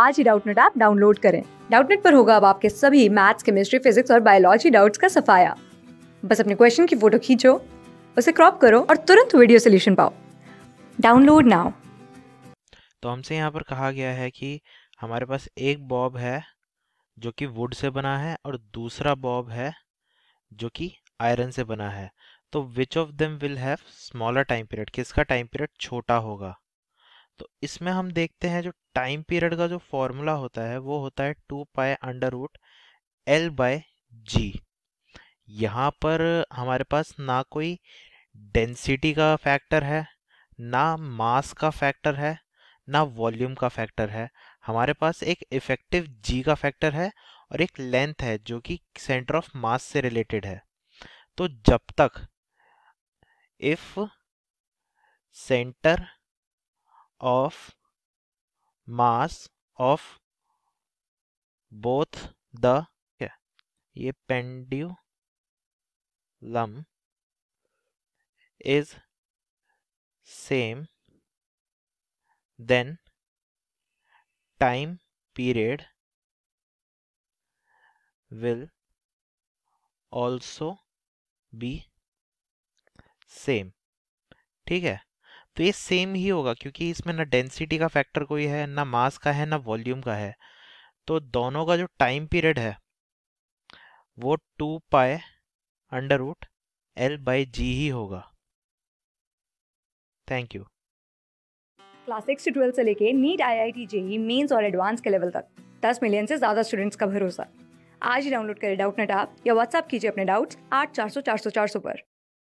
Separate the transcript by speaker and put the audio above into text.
Speaker 1: आज ही Doubtnut app download करें डाउटनेट पर होगा अब आपके सभी मैथ्स केमिस्ट्री फिजिक्स और बायोलॉजी डाउट्स का सफाया बस अपने क्वेश्चन की फोटो खींचो उसे क्रॉप करो और तुरंत वीडियो सोल्यूशन पाओ डाउनलोड नाउ
Speaker 2: तो हमसे यहाँ पर कहा गया है कि हमारे पास एक बॉब है जो कि वुड से बना है और दूसरा बॉब है जो कि आयरन से बना है तो which of them will have smaller time period किसका टाइम पीरियड छोटा होगा तो इसमें हम देखते हैं जो टाइम पीरियड का जो फॉर्मूला होता है वो होता है two pi under root L by G यहाँ पर हमारे पास ना कोई डेंसिटी का फैक्टर है ना मास का फैक्टर है ना वॉल्यूम का फैक्टर है हमारे पास एक इफेक्टिव जी का फैक्टर है और एक लेंथ है जो कि सेंटर ऑफ मास से रिलेटेड है तो जब तक if centre of mass of both the क्या ये pendulum is same then time period will also be same ठीक है तो ये सेम ही होगा क्योंकि इसमें ना डेंसिटी का फैक्टर कोई है ना मास का है ना वॉल्यूम का है तो दोनों का जो टाइम पीरियड है वो two pi under root L by g ही होगा थैंक यू
Speaker 1: क्लास सिक्स से ट्वेल्थ से लेके NEET I I T JEE mains और एडवांस के लेवल तक दस मिलियन से ज़्यादा स्टूडेंट्स का भरोसा आज ही डाउनलोड करें डाउट नेट आप या व्हाट्सअप कीजिए अपने डाउट्स आठ चार सौ चार सौ चार सौ पर